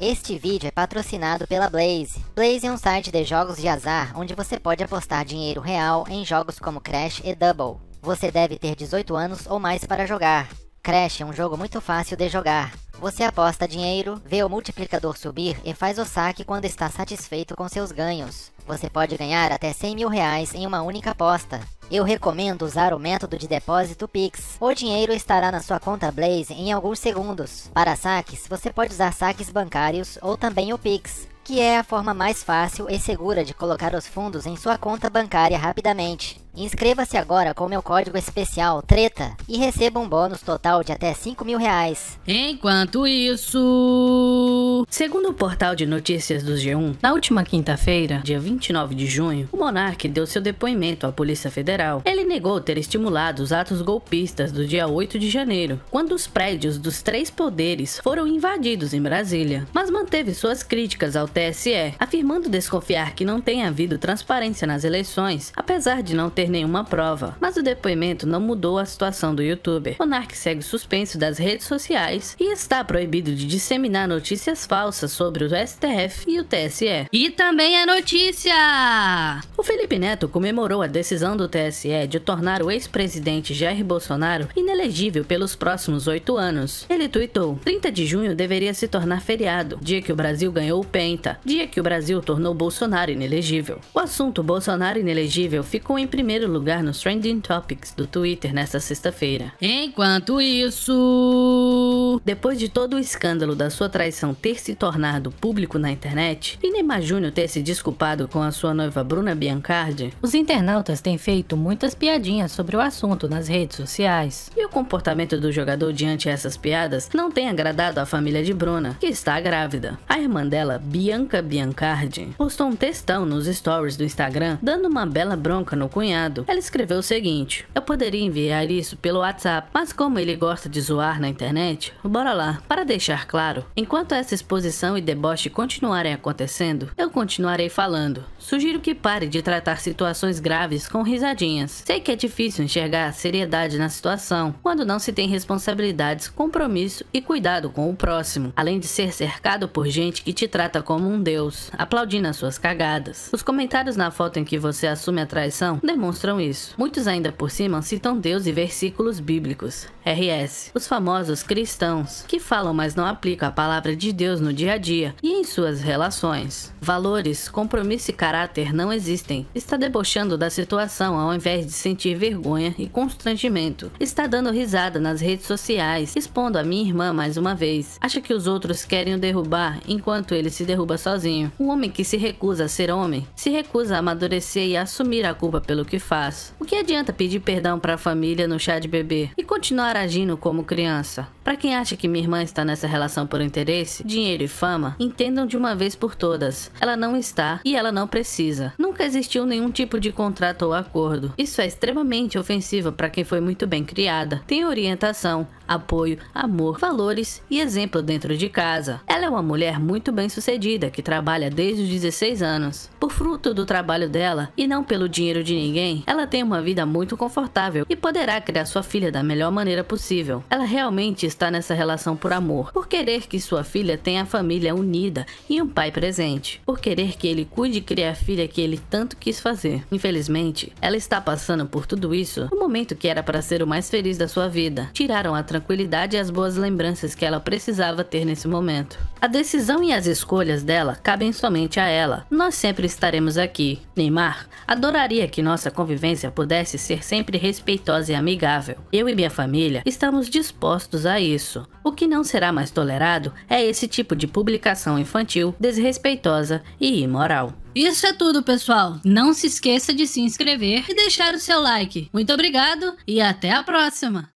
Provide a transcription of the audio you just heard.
Este vídeo é patrocinado pela Blaze. Blaze é um site de jogos de azar onde você pode apostar dinheiro real em jogos como Crash e Double. Você deve ter 18 anos ou mais para jogar. Crash é um jogo muito fácil de jogar. Você aposta dinheiro, vê o multiplicador subir e faz o saque quando está satisfeito com seus ganhos. Você pode ganhar até 100 mil reais em uma única aposta. Eu recomendo usar o método de depósito Pix. O dinheiro estará na sua conta Blaze em alguns segundos. Para saques, você pode usar saques bancários ou também o Pix, que é a forma mais fácil e segura de colocar os fundos em sua conta bancária rapidamente. Inscreva-se agora com meu código especial TRETA e receba um bônus total de até 5 mil reais. Enquanto isso... Segundo o portal de notícias do G1, na última quinta-feira, dia 29 de junho, o Monark deu seu depoimento à Polícia Federal Federal. Ele negou ter estimulado os atos golpistas do dia 8 de janeiro, quando os prédios dos três poderes foram invadidos em Brasília, mas manteve suas críticas ao TSE, afirmando desconfiar que não tenha havido transparência nas eleições, apesar de não ter nenhuma prova. Mas o depoimento não mudou a situação do youtuber. Monark segue suspenso das redes sociais e está proibido de disseminar notícias falsas sobre o STF e o TSE. E também a é notícia! O Felipe Neto comemorou a decisão do TSE TSE de tornar o ex-presidente Jair Bolsonaro inelegível pelos próximos oito anos. Ele tuitou: 30 de junho deveria se tornar feriado, dia que o Brasil ganhou o Penta, dia que o Brasil tornou Bolsonaro inelegível. O assunto Bolsonaro inelegível ficou em primeiro lugar nos trending topics do Twitter nesta sexta-feira. Enquanto isso, depois de todo o escândalo da sua traição ter se tornado público na internet e Neymar Júnior ter se desculpado com a sua noiva Bruna Biancardi, os internautas têm feito feito muitas piadinhas sobre o assunto nas redes sociais. E o comportamento do jogador diante essas piadas não tem agradado à família de Bruna, que está grávida. A irmã dela, Bianca Biancardi, postou um textão nos stories do Instagram dando uma bela bronca no cunhado. Ela escreveu o seguinte: Eu poderia enviar isso pelo WhatsApp, mas como ele gosta de zoar na internet, bora lá. Para deixar claro, enquanto essa exposição e deboche continuarem acontecendo, eu continuarei falando. Sugiro que pare de tratar situações graves com risadinha tenhas. Sei que é difícil enxergar a seriedade na situação quando não se tem responsabilidades, compromisso e cuidado com o próximo, além de ser cercado por gente que te trata como um deus, aplaudindo as suas cagadas. Os comentários na foto em que você assume a traição demonstram isso. Muitos ainda por cima citam Deus e versículos bíblicos. RS. Os famosos cristãos, que falam mas não aplicam a palavra de Deus no dia a dia e em suas relações. Valores, compromisso e caráter não existem. Está debochando da situação aonde ao invés de sentir vergonha e constrangimento. Está dando risada nas redes sociais, expondo a minha irmã mais uma vez. Acha que os outros querem o derrubar enquanto ele se derruba sozinho. Um homem que se recusa a ser homem, se recusa a amadurecer e a assumir a culpa pelo que faz. O que adianta pedir perdão para a família no chá de bebê e continuar agindo como criança? Para quem acha que minha irmã está nessa relação por interesse, dinheiro e fama, entendam de uma vez por todas. Ela não está e ela não precisa. Nunca existiu nenhum tipo de contrato ou acordo. Isso é extremamente ofensivo para quem foi muito bem criada, tem orientação, apoio, amor, valores e exemplo dentro de casa. Ela é uma mulher muito bem sucedida que trabalha desde os 16 anos. Por fruto do trabalho dela e não pelo dinheiro de ninguém, ela tem uma vida muito confortável e poderá criar sua filha da melhor maneira possível. Ela realmente está nessa relação por amor, por querer que sua filha tenha a família unida e um pai presente, por querer que ele cuide e crie a filha que ele tanto quis fazer. Infelizmente, ela está passando por tudo isso no momento que era para ser o mais feliz da sua vida. Tiraram a tranquilidade e as boas lembranças que ela precisava ter nesse momento. A decisão e as escolhas dela cabem somente a ela. Nós sempre estaremos aqui. Neymar adoraria que nossa convivência pudesse ser sempre respeitosa e amigável. Eu e minha família estamos dispostos a isso. O que não será mais tolerado é esse tipo de publicação infantil, desrespeitosa e imoral. Isso é tudo, pessoal. Não se esqueça de se inscrever e deixar o seu like. Muito obrigado e até a próxima!